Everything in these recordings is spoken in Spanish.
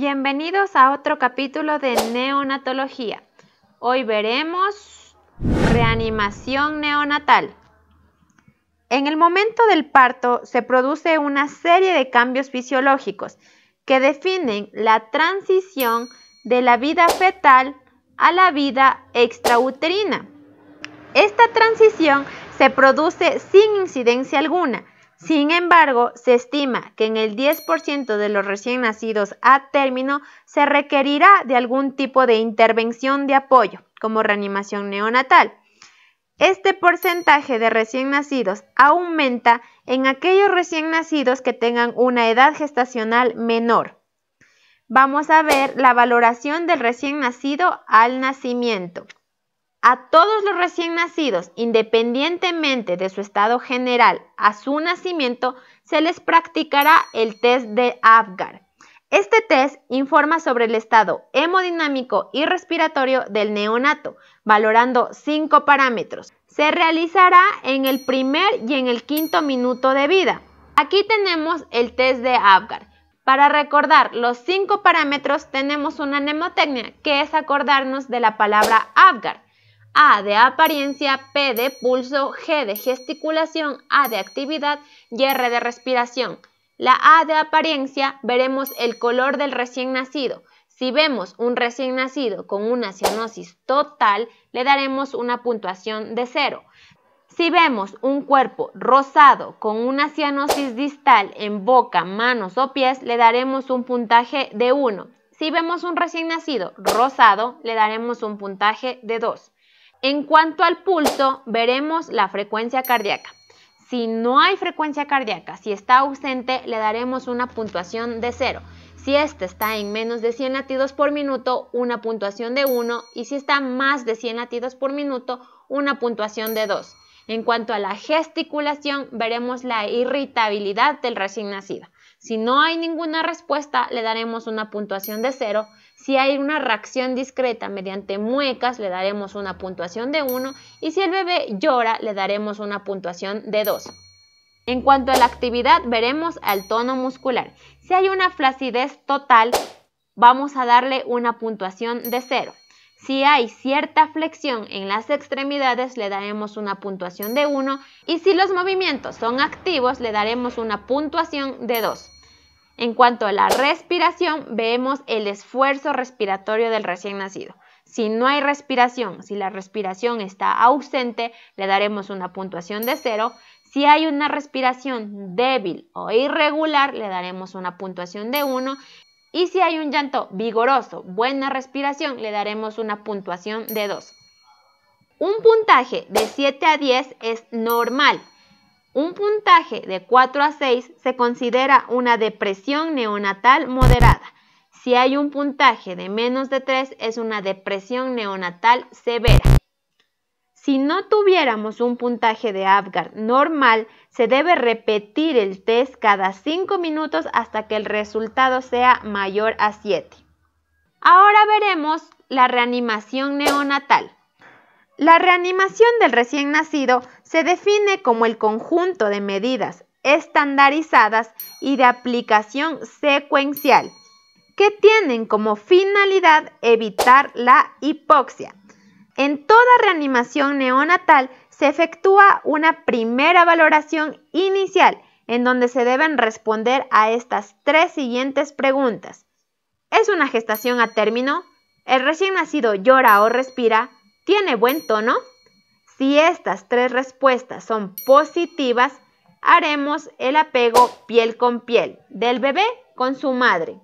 Bienvenidos a otro capítulo de neonatología. Hoy veremos reanimación neonatal. En el momento del parto se produce una serie de cambios fisiológicos que definen la transición de la vida fetal a la vida extrauterina. Esta transición se produce sin incidencia alguna sin embargo, se estima que en el 10% de los recién nacidos a término se requerirá de algún tipo de intervención de apoyo, como reanimación neonatal. Este porcentaje de recién nacidos aumenta en aquellos recién nacidos que tengan una edad gestacional menor. Vamos a ver la valoración del recién nacido al nacimiento. A todos los recién nacidos, independientemente de su estado general a su nacimiento, se les practicará el test de Apgar. Este test informa sobre el estado hemodinámico y respiratorio del neonato, valorando cinco parámetros. Se realizará en el primer y en el quinto minuto de vida. Aquí tenemos el test de Apgar. Para recordar los cinco parámetros tenemos una mnemotecnia que es acordarnos de la palabra Apgar. A de apariencia, P de pulso, G de gesticulación, A de actividad y R de respiración. La A de apariencia veremos el color del recién nacido. Si vemos un recién nacido con una cianosis total, le daremos una puntuación de 0. Si vemos un cuerpo rosado con una cianosis distal en boca, manos o pies, le daremos un puntaje de 1. Si vemos un recién nacido rosado, le daremos un puntaje de 2. En cuanto al pulso, veremos la frecuencia cardíaca. Si no hay frecuencia cardíaca, si está ausente, le daremos una puntuación de 0. Si esta está en menos de 100 latidos por minuto, una puntuación de 1 y si está más de 100 latidos por minuto, una puntuación de 2. En cuanto a la gesticulación, veremos la irritabilidad del recién nacido. Si no hay ninguna respuesta, le daremos una puntuación de 0. Si hay una reacción discreta mediante muecas, le daremos una puntuación de 1 y si el bebé llora, le daremos una puntuación de 2. En cuanto a la actividad, veremos al tono muscular. Si hay una flacidez total, vamos a darle una puntuación de 0. Si hay cierta flexión en las extremidades, le daremos una puntuación de 1 y si los movimientos son activos, le daremos una puntuación de 2. En cuanto a la respiración, vemos el esfuerzo respiratorio del recién nacido. Si no hay respiración, si la respiración está ausente, le daremos una puntuación de cero. Si hay una respiración débil o irregular, le daremos una puntuación de 1. Y si hay un llanto vigoroso, buena respiración, le daremos una puntuación de 2. Un puntaje de 7 a 10 es normal. Un puntaje de 4 a 6 se considera una depresión neonatal moderada. Si hay un puntaje de menos de 3 es una depresión neonatal severa. Si no tuviéramos un puntaje de Apgar normal, se debe repetir el test cada 5 minutos hasta que el resultado sea mayor a 7. Ahora veremos la reanimación neonatal. La reanimación del recién nacido se define como el conjunto de medidas estandarizadas y de aplicación secuencial que tienen como finalidad evitar la hipoxia. En toda reanimación neonatal se efectúa una primera valoración inicial en donde se deben responder a estas tres siguientes preguntas. ¿Es una gestación a término? ¿El recién nacido llora o respira? ¿Tiene buen tono? Si estas tres respuestas son positivas, haremos el apego piel con piel del bebé con su madre.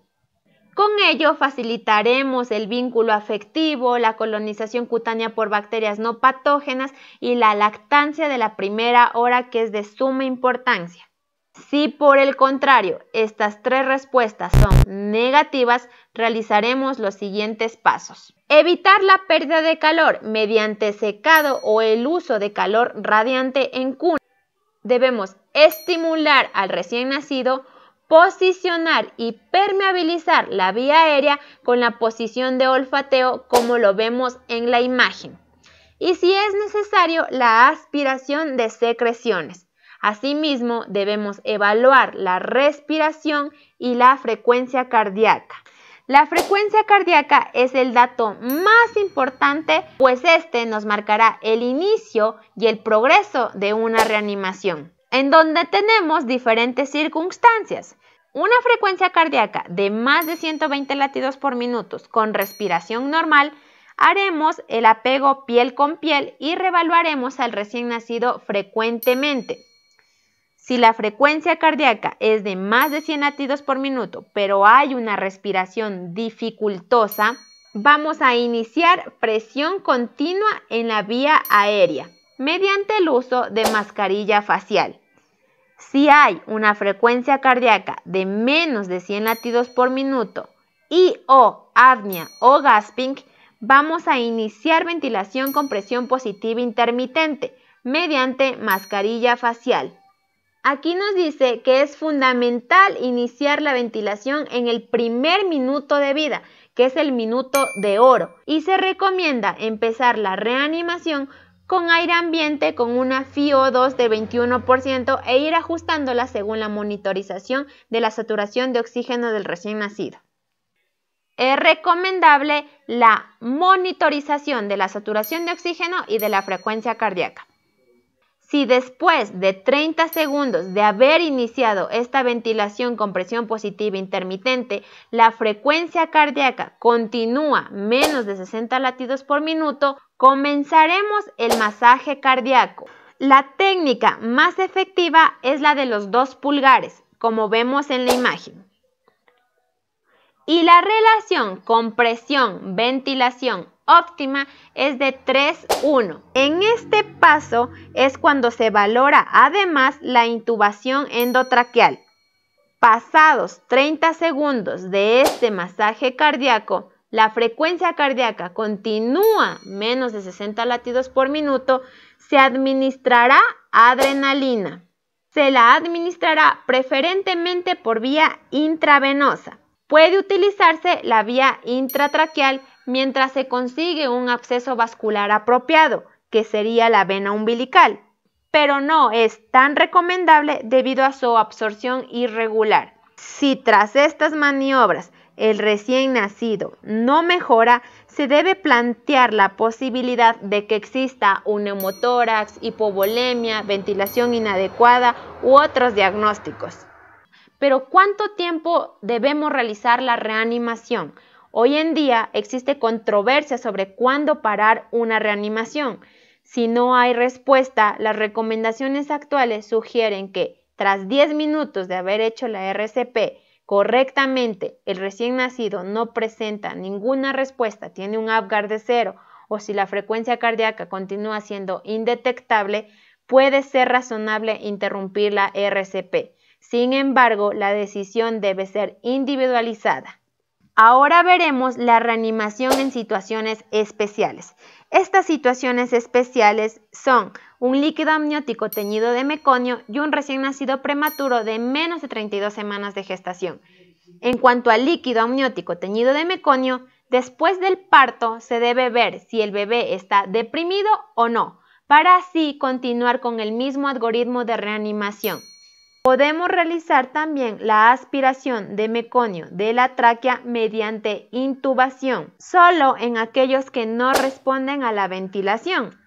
Con ello facilitaremos el vínculo afectivo, la colonización cutánea por bacterias no patógenas y la lactancia de la primera hora que es de suma importancia. Si por el contrario estas tres respuestas son negativas, realizaremos los siguientes pasos. Evitar la pérdida de calor mediante secado o el uso de calor radiante en cuna. Debemos estimular al recién nacido, posicionar y permeabilizar la vía aérea con la posición de olfateo como lo vemos en la imagen. Y si es necesario, la aspiración de secreciones. Asimismo, debemos evaluar la respiración y la frecuencia cardíaca. La frecuencia cardíaca es el dato más importante, pues este nos marcará el inicio y el progreso de una reanimación, en donde tenemos diferentes circunstancias. Una frecuencia cardíaca de más de 120 latidos por minuto con respiración normal, haremos el apego piel con piel y revaluaremos al recién nacido frecuentemente. Si la frecuencia cardíaca es de más de 100 latidos por minuto, pero hay una respiración dificultosa, vamos a iniciar presión continua en la vía aérea mediante el uso de mascarilla facial. Si hay una frecuencia cardíaca de menos de 100 latidos por minuto y o apnea o gasping, vamos a iniciar ventilación con presión positiva intermitente mediante mascarilla facial. Aquí nos dice que es fundamental iniciar la ventilación en el primer minuto de vida, que es el minuto de oro, y se recomienda empezar la reanimación con aire ambiente con una FiO2 de 21% e ir ajustándola según la monitorización de la saturación de oxígeno del recién nacido. Es recomendable la monitorización de la saturación de oxígeno y de la frecuencia cardíaca. Si después de 30 segundos de haber iniciado esta ventilación con presión positiva intermitente, la frecuencia cardíaca continúa menos de 60 latidos por minuto, comenzaremos el masaje cardíaco. La técnica más efectiva es la de los dos pulgares, como vemos en la imagen. Y la relación compresión, ventilación óptima es de 3-1. En este paso es cuando se valora además la intubación endotraqueal. Pasados 30 segundos de este masaje cardíaco, la frecuencia cardíaca continúa menos de 60 latidos por minuto, se administrará adrenalina. Se la administrará preferentemente por vía intravenosa. Puede utilizarse la vía intratraqueal mientras se consigue un acceso vascular apropiado, que sería la vena umbilical, pero no es tan recomendable debido a su absorción irregular. Si tras estas maniobras el recién nacido no mejora, se debe plantear la posibilidad de que exista un neumotórax, hipovolemia, ventilación inadecuada u otros diagnósticos. Pero ¿cuánto tiempo debemos realizar la reanimación? Hoy en día existe controversia sobre cuándo parar una reanimación. Si no hay respuesta, las recomendaciones actuales sugieren que tras 10 minutos de haber hecho la RCP correctamente, el recién nacido no presenta ninguna respuesta, tiene un APGAR de cero o si la frecuencia cardíaca continúa siendo indetectable, puede ser razonable interrumpir la RCP. Sin embargo, la decisión debe ser individualizada. Ahora veremos la reanimación en situaciones especiales. Estas situaciones especiales son un líquido amniótico teñido de meconio y un recién nacido prematuro de menos de 32 semanas de gestación. En cuanto al líquido amniótico teñido de meconio, después del parto se debe ver si el bebé está deprimido o no, para así continuar con el mismo algoritmo de reanimación. Podemos realizar también la aspiración de meconio de la tráquea mediante intubación, solo en aquellos que no responden a la ventilación.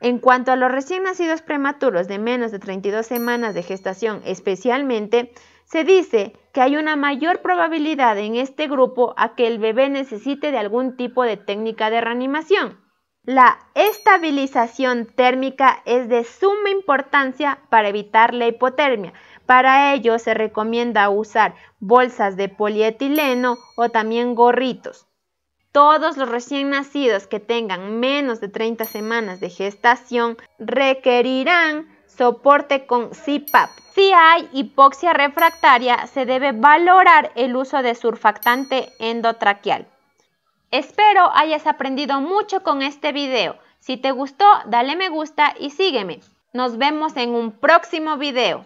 En cuanto a los recién nacidos prematuros de menos de 32 semanas de gestación especialmente, se dice que hay una mayor probabilidad en este grupo a que el bebé necesite de algún tipo de técnica de reanimación. La estabilización térmica es de suma importancia para evitar la hipotermia. Para ello se recomienda usar bolsas de polietileno o también gorritos. Todos los recién nacidos que tengan menos de 30 semanas de gestación requerirán soporte con CPAP. Si hay hipoxia refractaria, se debe valorar el uso de surfactante endotraqueal. Espero hayas aprendido mucho con este video. Si te gustó, dale me gusta y sígueme. Nos vemos en un próximo video.